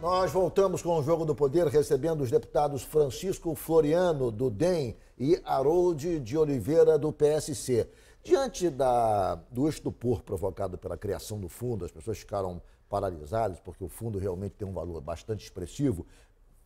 Nós voltamos com o Jogo do Poder, recebendo os deputados Francisco Floriano, do DEM, e Harold de Oliveira, do PSC. Diante da, do estupor provocado pela criação do fundo, as pessoas ficaram paralisadas, porque o fundo realmente tem um valor bastante expressivo,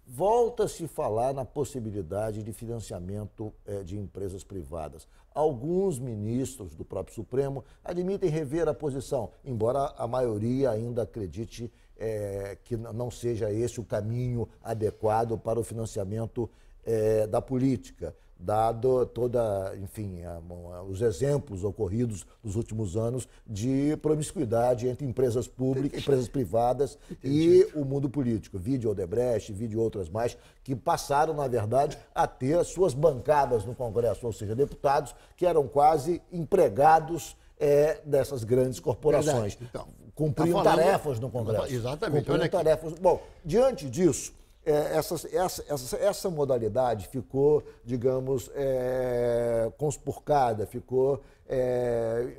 volta-se falar na possibilidade de financiamento eh, de empresas privadas. Alguns ministros do próprio Supremo admitem rever a posição, embora a maioria ainda acredite é, que não seja esse o caminho adequado para o financiamento é, da política, dado toda, enfim, a, a, os exemplos ocorridos nos últimos anos de promiscuidade entre empresas públicas, empresas privadas Entendi. e o mundo político. Vídeo Odebrecht, vídeo outras mais, que passaram, na verdade, a ter suas bancadas no Congresso, ou seja, deputados que eram quase empregados é, dessas grandes corporações. então cumpriam tá tarefas no Congresso. Exatamente. Cumpriam tarefas. Bom, diante disso, é, essa, essa, essa, essa, modalidade ficou, digamos, é, conspurcada, ficou é,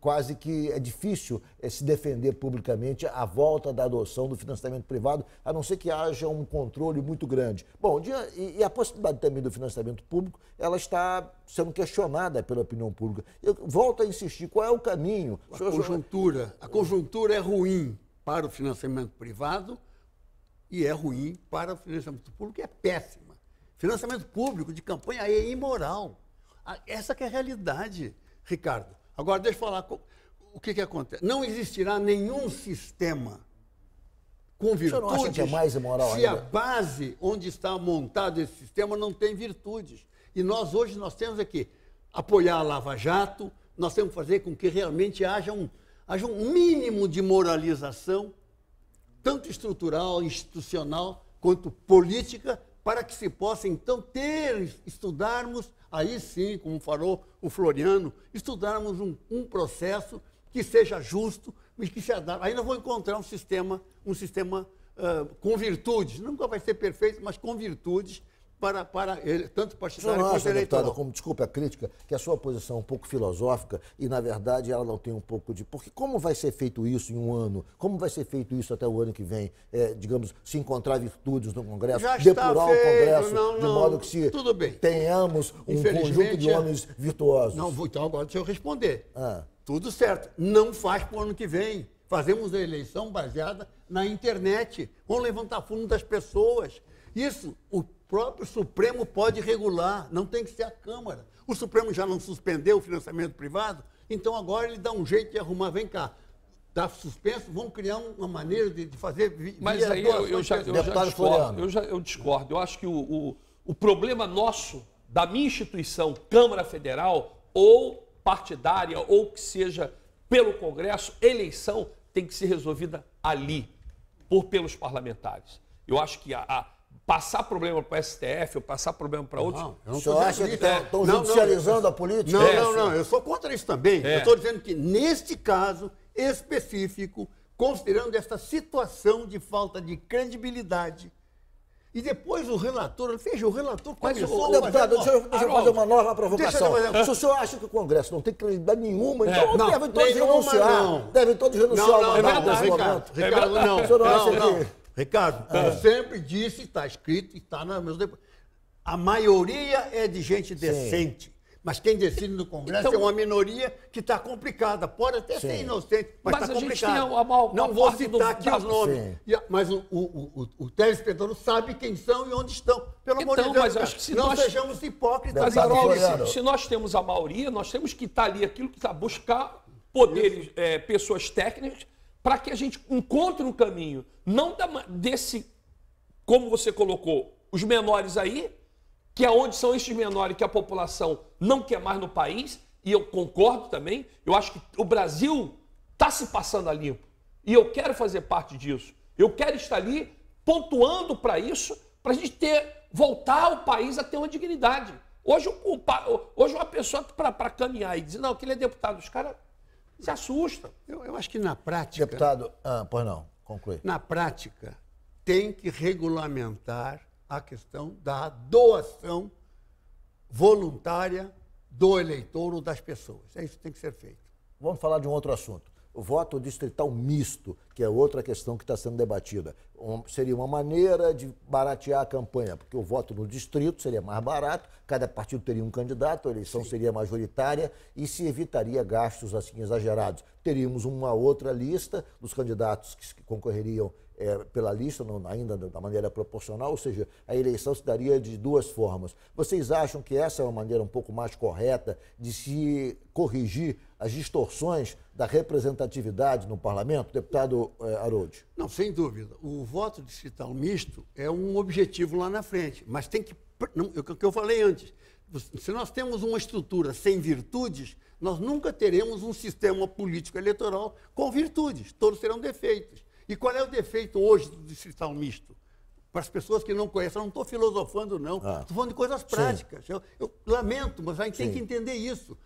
quase que é difícil eh, se defender publicamente a volta da adoção do financiamento privado, a não ser que haja um controle muito grande. Bom, e a possibilidade também do financiamento público, ela está sendo questionada pela opinião pública. Eu volto a insistir, qual é o caminho? A conjuntura, a conjuntura é ruim para o financiamento privado e é ruim para o financiamento público, que é péssima. Financiamento público de campanha é imoral. Ah, essa é a realidade, Ricardo. Agora, deixa eu falar o que, que acontece. Não existirá nenhum sistema com virtudes que é mais imoral se ainda? a base onde está montado esse sistema não tem virtudes. E nós hoje nós temos aqui apoiar a Lava Jato, nós temos que fazer com que realmente haja um, haja um mínimo de moralização, tanto estrutural, institucional, quanto política, para que se possa então ter, estudarmos, aí sim, como falou o Floriano, estudarmos um, um processo que seja justo e que se adapte. Ainda vou encontrar um sistema, um sistema uh, com virtudes, nunca vai ser perfeito, mas com virtudes para, para ele, tanto partidário quanto eleitoral. Deputada, como desculpe a crítica, que a sua posição é um pouco filosófica e, na verdade, ela não tem um pouco de. Porque como vai ser feito isso em um ano? Como vai ser feito isso até o ano que vem? É, digamos, se encontrar virtudes no Congresso, Já depurar feito, o Congresso, não, não, de modo que se tenhamos um conjunto de homens virtuosos. Não, então agora deixa eu responder. Ah. Tudo certo. Não faz para o ano que vem. Fazemos a eleição baseada na internet, vamos levantar fundo das pessoas. Isso, o próprio Supremo pode regular, não tem que ser a Câmara. O Supremo já não suspendeu o financiamento privado, então agora ele dá um jeito de arrumar, vem cá, está suspenso, vão criar uma maneira de, de fazer. Mas aí eu, eu, já, eu, já discordo, eu, já, eu discordo. Eu acho que o, o, o problema nosso, da minha instituição, Câmara Federal, ou partidária, ou que seja pelo Congresso, eleição tem que ser resolvida ali, por pelos parlamentares. Eu acho que a, a passar problema para o STF ou passar problema para outros. Não, eu não estou acha que estão tá é. judicializando não, a política? Não, é, não, não, eu sou contra isso também. É. Eu estou dizendo que neste caso específico, considerando esta situação de falta de credibilidade, e depois o relator, veja, o relator começou Mas, deputado, deixa, deixa eu fazer uma nova provocação. Fazer... Se o senhor acha que o Congresso não tem credibilidade nenhuma, é. então não, devem todos renunciar. Devem todos renunciar. Não, não, não, é não, Ricardo, é não. O senhor não, acha que... Ricardo, ah. eu sempre disse, está escrito e está na mesma. A maioria é de gente decente. Sim. Mas quem decide no Congresso então, é uma minoria que está complicada. Pode até sim. ser inocente, mas está complicada. não vou citar do... aqui os nomes. A, mas o, o, o, o telespectador sabe quem são e onde estão. Pelo então, amor de então, Deus, mas acho que se não nós... sejamos hipócritas. Mas, se nós temos a maioria, nós temos que estar ali aquilo que está, buscar poderes, é, pessoas técnicas para que a gente encontre um caminho, não da, desse, como você colocou, os menores aí, que é onde são estes menores que a população não quer mais no país, e eu concordo também, eu acho que o Brasil está se passando a limpo, e eu quero fazer parte disso. Eu quero estar ali pontuando para isso, para a gente ter, voltar o país a ter uma dignidade. Hoje, o, hoje uma pessoa para caminhar e dizer, não, que ele é deputado, os caras se assustam. Eu, eu acho que na prática. Deputado, ah, pois não, conclui. Na prática, tem que regulamentar a questão da doação voluntária do eleitor ou das pessoas. É isso que tem que ser feito. Vamos falar de um outro assunto. O voto distrital misto, que é outra questão que está sendo debatida. Um, seria uma maneira de baratear a campanha, porque o voto no distrito seria mais barato, cada partido teria um candidato, a eleição Sim. seria majoritária e se evitaria gastos assim exagerados. Teríamos uma outra lista dos candidatos que concorreriam é, pela lista, não, ainda da maneira proporcional, ou seja, a eleição se daria de duas formas. Vocês acham que essa é uma maneira um pouco mais correta de se corrigir as distorções da representatividade no parlamento? Deputado é, não, sem dúvida. O voto distrital misto é um objetivo lá na frente, mas tem que. Não, é o que eu falei antes. Se nós temos uma estrutura sem virtudes, nós nunca teremos um sistema político eleitoral com virtudes. Todos serão defeitos. E qual é o defeito hoje do distrital misto? Para as pessoas que não conhecem, eu não estou filosofando, não. Ah. Estou ah, falando de coisas práticas. Eu, eu, lamento, mas a gente sim. tem que entender isso.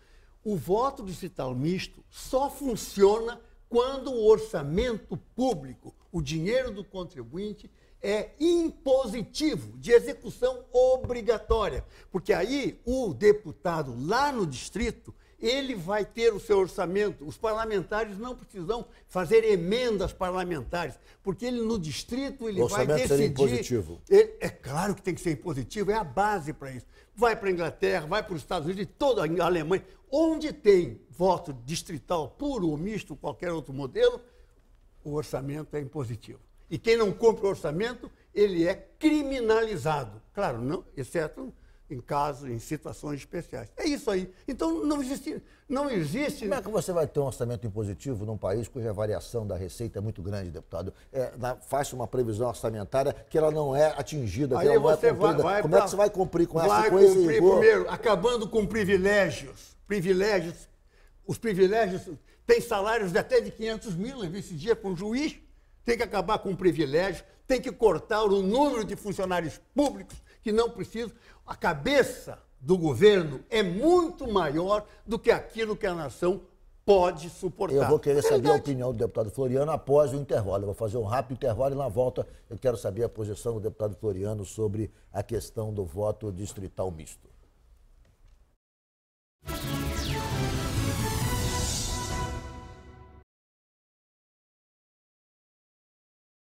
O voto distrital misto só funciona quando o orçamento público, o dinheiro do contribuinte, é impositivo, de execução obrigatória. Porque aí o deputado lá no distrito ele vai ter o seu orçamento. Os parlamentares não precisam fazer emendas parlamentares, porque ele no distrito ele o vai decidir. Seria impositivo. Ele, é claro que tem que ser impositivo, é a base para isso. Vai para a Inglaterra, vai para os Estados Unidos, toda a Alemanha, onde tem voto distrital puro ou misto, qualquer outro modelo, o orçamento é impositivo. E quem não cumpre o orçamento, ele é criminalizado. Claro, não, exceto em casos, em situações especiais. É isso aí. Então não existe, não existe. Como é que você vai ter um orçamento impositivo num país cuja variação da receita é muito grande, deputado? É, na, faz uma previsão orçamentária que ela não é atingida, aí ela não é Vai, Como pra... é que você vai cumprir com vai essa coisa? Vai cumprir primeiro, acabando com privilégios, privilégios, os privilégios têm salários de até de 500 mil. vi esse dia com o juiz. Tem que acabar com privilégios, tem que cortar o número de funcionários públicos que não precisa. A cabeça do governo é muito maior do que aquilo que a nação pode suportar. Eu vou querer é saber a opinião do deputado Floriano após o intervalo. Eu vou fazer um rápido intervalo e na volta eu quero saber a posição do deputado Floriano sobre a questão do voto distrital misto.